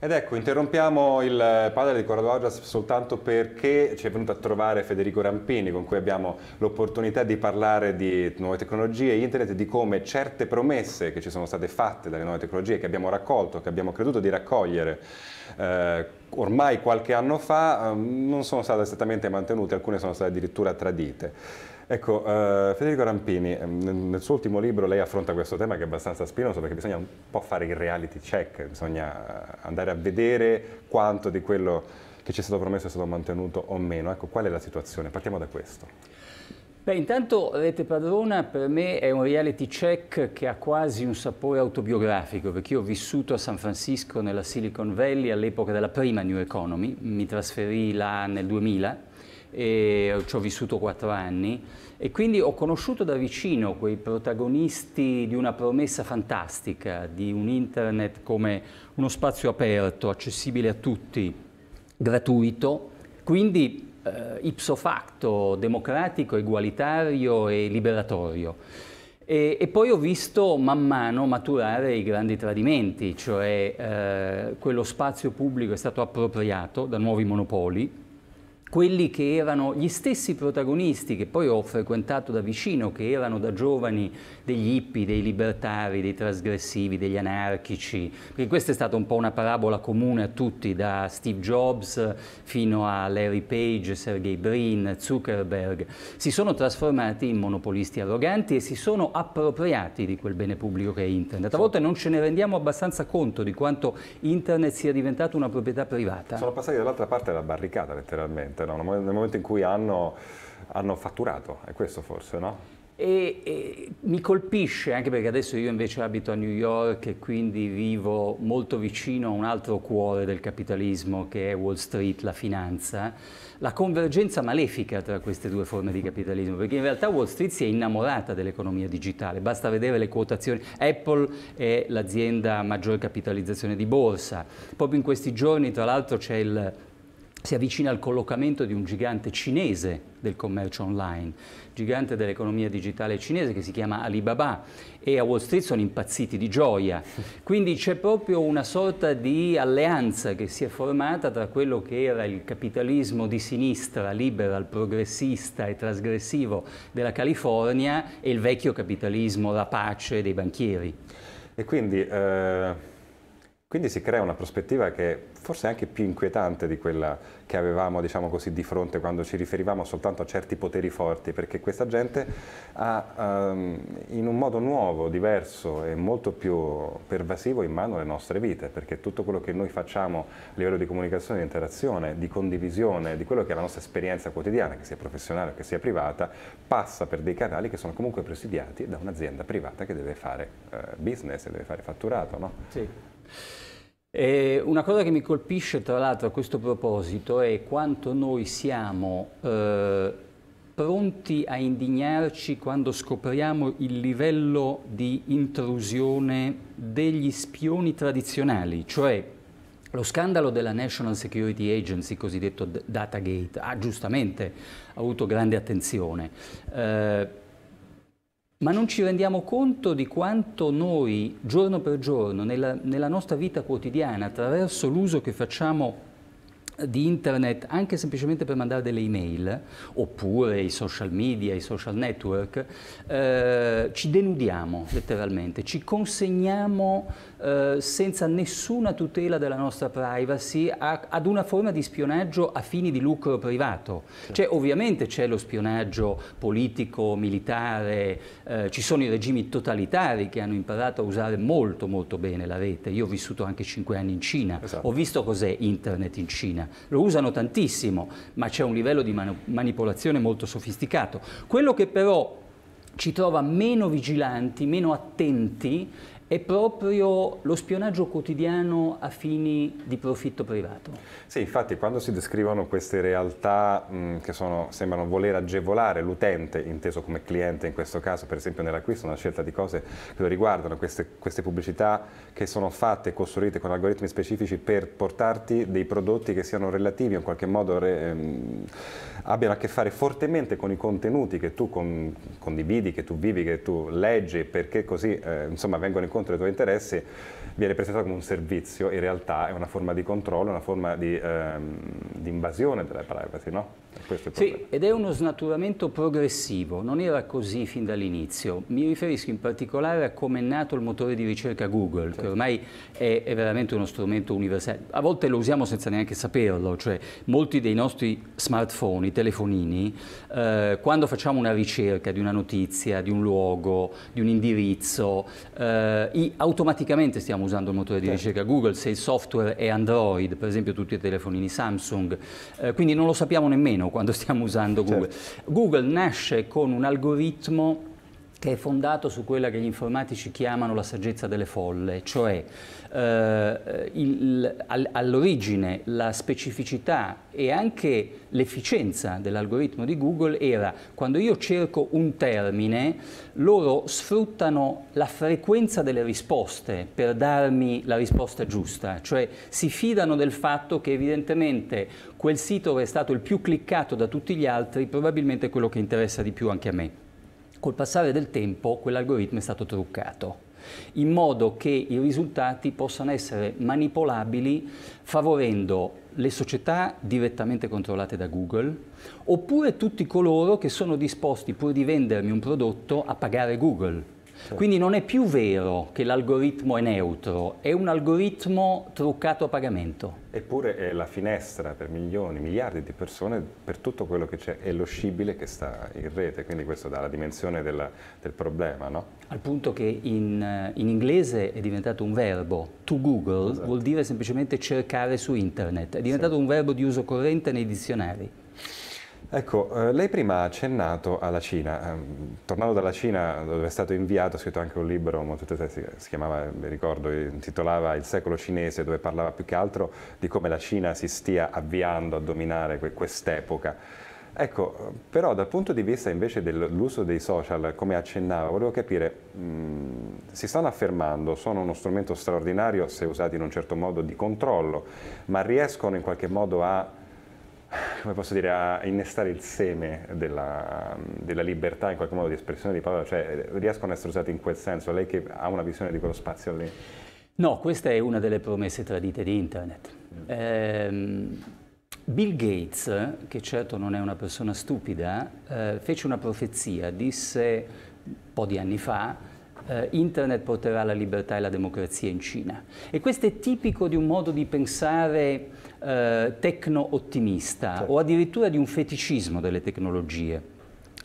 Ed ecco, interrompiamo il eh, padre di Corrado Augias soltanto perché ci è venuto a trovare Federico Rampini, con cui abbiamo l'opportunità di parlare di nuove tecnologie, internet e di come certe promesse che ci sono state fatte dalle nuove tecnologie, che abbiamo raccolto, che abbiamo creduto di raccogliere eh, ormai qualche anno fa, ehm, non sono state esattamente mantenute, alcune sono state addirittura tradite. Ecco, eh, Federico Rampini, ehm, nel suo ultimo libro lei affronta questo tema che è abbastanza spinoso perché bisogna un po' fare il reality check, bisogna eh, andare a vedere quanto di quello che ci è stato promesso è stato mantenuto o meno. Ecco, qual è la situazione? Partiamo da questo. Beh, intanto Rete Padrona per me è un reality check che ha quasi un sapore autobiografico, perché io ho vissuto a San Francisco nella Silicon Valley all'epoca della prima New Economy, mi trasferì là nel 2000 ci ho vissuto quattro anni e quindi ho conosciuto da vicino quei protagonisti di una promessa fantastica, di un internet come uno spazio aperto, accessibile a tutti, gratuito, quindi eh, ipso facto democratico, egualitario e liberatorio. E, e, poi ho visto man mano maturare i grandi tradimenti, cioè eh, quello spazio pubblico è stato appropriato da nuovi monopoli, quelli che erano gli stessi protagonisti che poi ho frequentato da vicino, che erano da giovani degli hippie, dei libertari, dei trasgressivi, degli anarchici, perché questa è stata un po' una parabola comune a tutti, da Steve Jobs fino a Larry Page, Sergey Brin, Zuckerberg, si sono trasformati in monopolisti arroganti e si sono appropriati di quel bene pubblico che è internet. A volte non ce ne rendiamo abbastanza conto di quanto internet sia diventato una proprietà privata. Sono passati dall'altra parte della barricata letteralmente però, nel momento in cui hanno, hanno fatturato, è questo forse, no? E, e, mi colpisce anche perché adesso io invece abito a New York e quindi vivo molto vicino a un altro cuore del capitalismo che è Wall Street, la finanza, la convergenza malefica tra queste due forme di capitalismo, perché in realtà Wall Street si è innamorata dell'economia digitale, basta vedere le quotazioni, Apple è l'azienda a maggior capitalizzazione di borsa, proprio in questi giorni tra l'altro c'è il si avvicina al collocamento di un gigante cinese del commercio online, gigante dell'economia digitale cinese che si chiama Alibaba e a Wall Street sono impazziti di gioia. Quindi c'è proprio una sorta di alleanza che si è formata tra quello che era il capitalismo di sinistra, liberal, progressista e trasgressivo della California e il vecchio capitalismo rapace dei banchieri. E quindi, eh, quindi si crea una prospettiva che forse anche più inquietante di quella che avevamo diciamo così, di fronte quando ci riferivamo soltanto a certi poteri forti, perché questa gente ha um, in un modo nuovo, diverso e molto più pervasivo in mano le nostre vite, perché tutto quello che noi facciamo a livello di comunicazione, di interazione, di condivisione, di quello che è la nostra esperienza quotidiana, che sia professionale o che sia privata, passa per dei canali che sono comunque presidiati da un'azienda privata che deve fare eh, business deve fare fatturato. No? Sì. E una cosa che mi colpisce tra l'altro a questo proposito è quanto noi siamo eh, pronti a indignarci quando scopriamo il livello di intrusione degli spioni tradizionali, cioè lo scandalo della National Security Agency, cosiddetto Datagate, ha giustamente avuto grande attenzione. Eh, ma non ci rendiamo conto di quanto noi, giorno per giorno, nella, nella nostra vita quotidiana, attraverso l'uso che facciamo eh, di internet anche semplicemente per mandare delle email oppure i social media, i social network, eh, ci denudiamo letteralmente, ci consegniamo eh, senza nessuna tutela della nostra privacy a, ad una forma di spionaggio a fini di lucro privato. Certo. Cioè ovviamente c'è lo spionaggio politico, militare, eh, ci sono i regimi totalitari che hanno imparato a usare molto molto bene la rete. Io ho vissuto anche cinque anni in Cina, esatto. ho visto cos'è internet in Cina. Lo usano tantissimo, ma c'è un livello di manipolazione molto sofisticato. Quello che però ci trova meno vigilanti, meno attenti è proprio lo spionaggio quotidiano a fini di profitto privato. Sì, infatti quando si descrivono queste realtà mh, che sono, sembrano voler agevolare l'utente, inteso come cliente in questo caso, per esempio nell'acquisto, una scelta di cose che lo riguardano, queste, queste pubblicità che sono fatte e costruite con algoritmi specifici per portarti dei prodotti che siano relativi in qualche modo... Re, mh, ehm, abbiano a che fare fortemente con i contenuti che tu con, condividi, che tu vivi, che tu leggi, perché così eh, insomma vengono incontro contro i tuoi interessi viene presentato come un servizio, in realtà è una forma di controllo, una forma di, ehm, di invasione della privacy, no? sì, ed è uno snaturamento progressivo, non era così fin dall'inizio. Mi riferisco in particolare a come è nato il motore di ricerca Google, certo. che ormai è, è, veramente uno strumento universale. A volte lo usiamo senza neanche saperlo, cioè molti dei nostri smartphone, i telefonini, eh, quando facciamo una ricerca di una notizia, di un luogo, di un indirizzo, eh, automaticamente stiamo usando il motore di certo. ricerca Google, se il software è Android, per esempio tutti i telefonini Samsung, eh, quindi non lo sappiamo nemmeno quando stiamo usando Google. Certo. Google nasce con un algoritmo che è fondato su quella che gli informatici chiamano la saggezza delle folle, cioè eh, il, al, all'origine la specificità e anche l'efficienza dell'algoritmo di Google era quando io cerco un termine, loro sfruttano la frequenza delle risposte per darmi la risposta giusta, cioè si fidano del fatto che evidentemente quel sito che è stato il più cliccato da tutti gli altri probabilmente è quello che interessa di più anche a me. Col passare del tempo quell'algoritmo è stato truccato in modo che i risultati possano essere manipolabili favorendo le società direttamente controllate da Google oppure tutti coloro che sono disposti pur di vendermi un prodotto a pagare Google quindi non è più vero che l'algoritmo è neutro, è un algoritmo truccato a pagamento. Eppure è la finestra per milioni, miliardi di persone per tutto quello che c'è, è lo scibile che sta in rete, quindi questo dà la dimensione della, del problema, no? Al punto che in, eh, in, inglese è diventato un verbo, to Google esatto. vuol dire semplicemente cercare su internet, è diventato sì. un verbo di uso corrente nei dizionari. Ecco, eh, lei prima ha accennato alla Cina, ehm, tornando dalla Cina dove è stato inviato, ha scritto anche un libro molto tedesco, si chiamava, mi ricordo, intitolava Il secolo cinese, dove parlava più che altro di come la Cina si stia avviando a dominare quest'epoca. Ecco, però dal punto di vista invece dell'uso dei social, come accennava, volevo capire, mh, mhmm, si stanno affermando, sono uno strumento straordinario se usati in un certo modo di controllo, ma riescono in qualche modo a come posso dire, a innestare il seme della, della, libertà in qualche modo di espressione di parola, cioè eh, riescono ad essere usati in quel senso, lei che ha una visione di quello spazio lì? No, questa è una delle promesse tradite di internet. Mm. Eh, Bill Gates, che certo non è una persona stupida, eh, fece una profezia, disse un po' di anni fa, eh, internet porterà la libertà e la democrazia in Cina. E questo è tipico di un modo di pensare eh, tecno-ottimista certo. o addirittura di un feticismo delle tecnologie.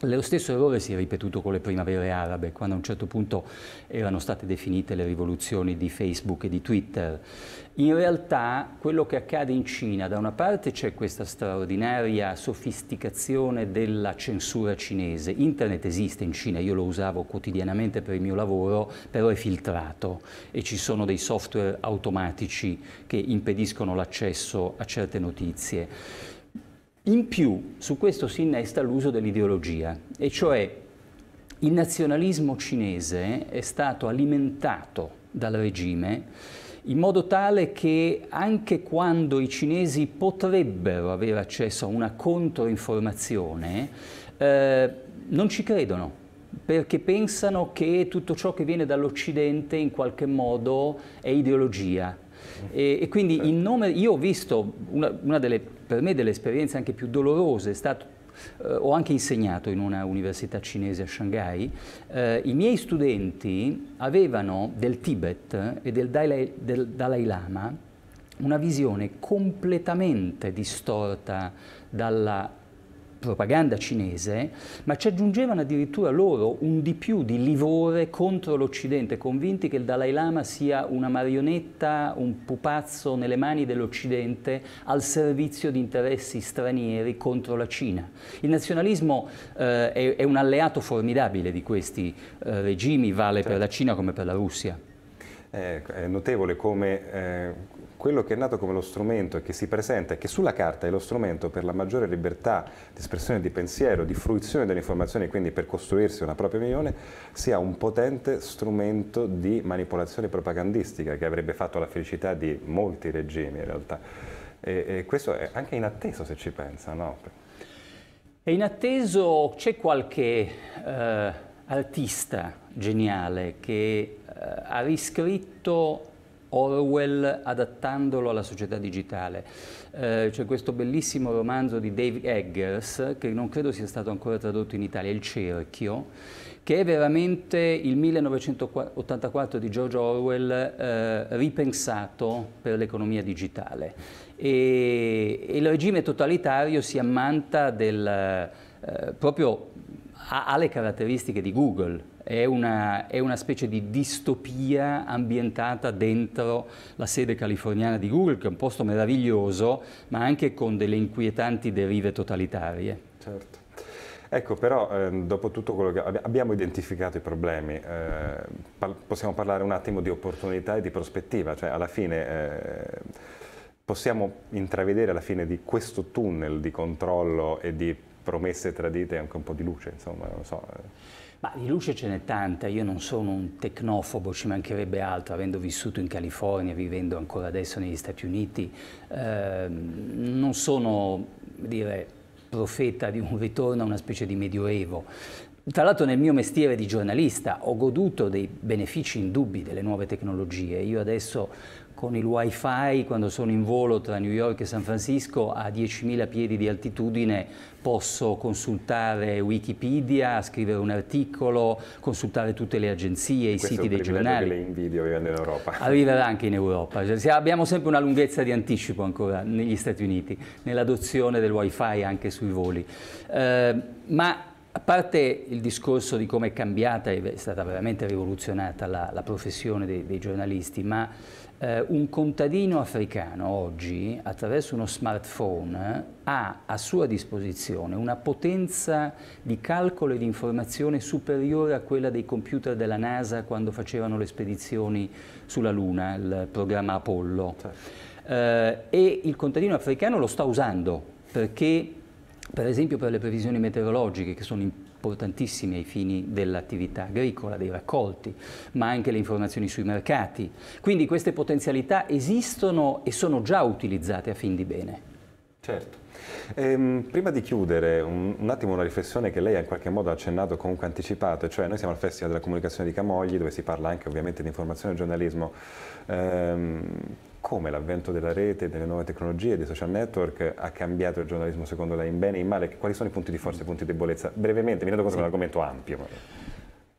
Lo stesso errore si è ripetuto con le primavere arabe, quando a un certo punto erano state definite le rivoluzioni di Facebook e di Twitter. In realtà quello che accade in Cina, da una parte c'è questa straordinaria sofisticazione della censura cinese. Internet esiste in Cina, io lo usavo quotidianamente per il mio lavoro, però è filtrato e ci sono dei software automatici che impediscono l'accesso a certe notizie. In più su questo si innesta l'uso dell'ideologia, e cioè il nazionalismo cinese è stato alimentato dal regime in modo tale che anche quando i cinesi potrebbero avere accesso a una controinformazione, eh, non ci credono, perché pensano che tutto ciò che viene dall'Occidente in qualche modo è ideologia. E, e quindi nome, io ho visto una, una delle per me delle esperienze anche più dolorose, è stato Uh, ho anche insegnato in una università cinese a Shanghai, uh, i miei studenti avevano del Tibet e del Dalai, del Dalai Lama una visione completamente distorta dalla propaganda cinese, ma ci aggiungevano addirittura loro un di più di livore contro l'Occidente, convinti che il Dalai Lama sia una marionetta, un pupazzo nelle mani dell'Occidente al servizio di interessi stranieri contro la Cina. Il nazionalismo eh, è, è, un alleato formidabile di questi eh, regimi, vale certo. per la Cina come per la Russia. Eh, è notevole come eh, quello che è nato come lo strumento e che si presenta e che sulla carta è lo strumento per la maggiore libertà di espressione di pensiero, di fruizione delle informazioni, e quindi per costruirsi una propria opinione, sia un potente strumento di manipolazione propagandistica che avrebbe fatto la felicità di molti regimi in realtà. E, e questo è anche inatteso se ci pensa, no? È inatteso, c'è qualche eh, artista geniale che eh, ha riscritto Orwell adattandolo alla società digitale. Eh, c'è questo bellissimo romanzo di Dave Eggers, che non credo sia stato ancora tradotto in Italia, Il cerchio, che è veramente il 1984 di George Orwell eh, ripensato per l'economia digitale. E, e, il regime totalitario si ammanta del, eh, proprio ha, ha le caratteristiche di Google, è una, è una, specie di distopia ambientata dentro la sede californiana di Google, che è un posto meraviglioso, ma anche con delle inquietanti derive totalitarie. Certo. Ecco, però, eh, dopo tutto quello che abbiamo identificato i problemi, eh, par possiamo parlare un attimo di opportunità e di prospettiva, cioè alla fine... Eh, possiamo intravedere alla fine di questo tunnel di controllo e di promesse tradite e anche un po' di luce, insomma, non so. Eh. Ma di luce ce n'è tanta, io non sono un tecnofobo, ci mancherebbe altro, avendo vissuto in California, vivendo ancora adesso negli Stati Uniti, eh, non sono, dire, profeta di un ritorno a una specie di medioevo, tra l'altro nel mio mestiere di giornalista ho goduto dei benefici indubbi delle nuove tecnologie. Io adesso con il wifi quando sono in volo tra New York e San Francisco a 10.000 piedi di altitudine posso consultare Wikipedia, scrivere un articolo, consultare tutte le agenzie, Questo i siti dei giornali. Questo è un privilegio che le in Europa. Arriverà anche in Europa. Cioè, abbiamo sempre una lunghezza di anticipo ancora negli Stati Uniti, nell'adozione del wifi anche sui voli. Eh, ma parte il discorso di come è cambiata, è stata veramente rivoluzionata la, la professione dei, dei, giornalisti, ma eh, un contadino africano oggi, attraverso uno smartphone, ha a sua disposizione una potenza di calcolo e di informazione superiore a quella dei computer della NASA quando facevano le spedizioni sulla Luna, il programma Apollo. Certo. Eh, e il contadino africano lo sta usando perché per esempio per le previsioni meteorologiche che sono importantissime ai fini dell'attività agricola, dei raccolti, ma anche le informazioni sui mercati. Quindi queste potenzialità esistono e sono già utilizzate a fin di bene. Certo. Ehm, prima di chiudere, un, un, attimo una riflessione che lei ha in qualche modo accennato, comunque anticipato, cioè noi siamo al Festival della Comunicazione di Camogli, dove si parla anche ovviamente di informazione e giornalismo. Ehm, come l'avvento della rete, delle nuove tecnologie, dei social network ha cambiato il giornalismo secondo lei in bene e in male? Quali sono i punti di forza e i punti di debolezza? Brevemente, mi rendo conto sì. che è un argomento ampio.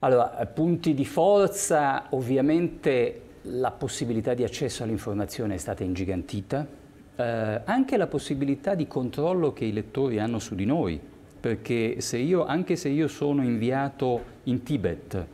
Allora, punti di forza, ovviamente la possibilità di accesso all'informazione è stata ingigantita, eh, anche la possibilità di controllo che i lettori hanno su di noi, perché se io, anche se io sono inviato in Tibet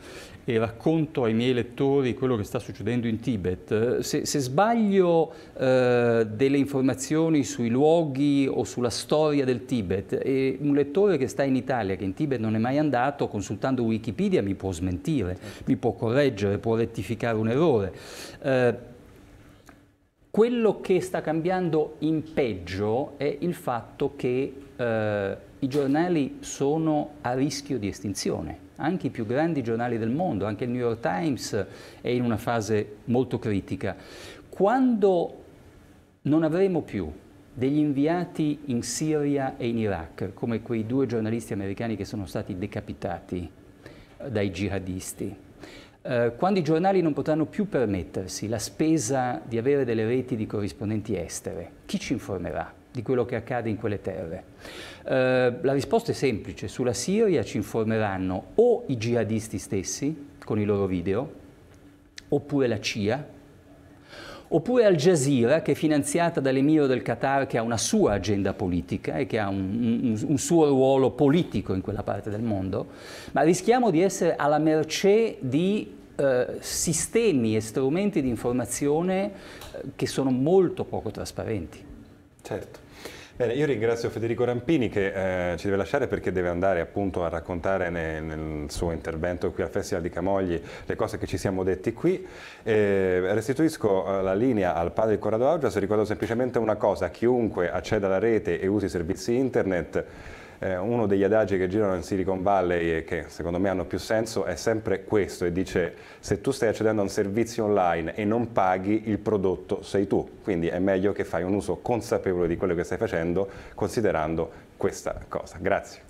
e racconto ai miei lettori quello che sta succedendo in Tibet, se, se sbaglio eh, delle informazioni sui luoghi o sulla storia del Tibet e un lettore che sta in Italia, che in Tibet non è mai andato, consultando Wikipedia mi può smentire, mi può correggere, può rettificare un errore. Eh, quello che sta cambiando in peggio è il fatto che eh, i giornali sono a rischio di estinzione anche i più grandi giornali del mondo, anche il New York Times è in una fase molto critica. Quando non avremo più degli inviati in Siria e in Iraq, come quei due giornalisti americani che sono stati decapitati eh, dai jihadisti. Eh, quando i giornali non potranno più permettersi la spesa di avere delle reti di corrispondenti estere, chi ci informerà? di quello che accade in quelle terre? Eh, la risposta è semplice, sulla Siria ci informeranno o i jihadisti stessi con i loro video, oppure la CIA, oppure Al Jazeera che è finanziata dall'emiro del Qatar che ha una sua agenda politica e che ha un, un, un, suo ruolo politico in quella parte del mondo, ma rischiamo di essere alla mercé di eh, sistemi e strumenti di informazione eh, che sono molto poco trasparenti. Certo. Bene, io ringrazio Federico Rampini che eh, ci deve lasciare perché deve andare appunto a raccontare nel, nel, suo intervento qui al Festival di Camogli le cose che ci siamo detti qui. Eh, restituisco la linea al padre Corrado Augias, ricordo semplicemente una cosa, chiunque acceda alla rete e usi i servizi internet eh, uno degli adagi che girano in Silicon Valley e che secondo me hanno più senso è sempre questo e dice se tu stai accedendo a un servizio online e non paghi il prodotto sei tu, quindi è meglio che fai un uso consapevole di quello che stai facendo considerando questa cosa. Grazie.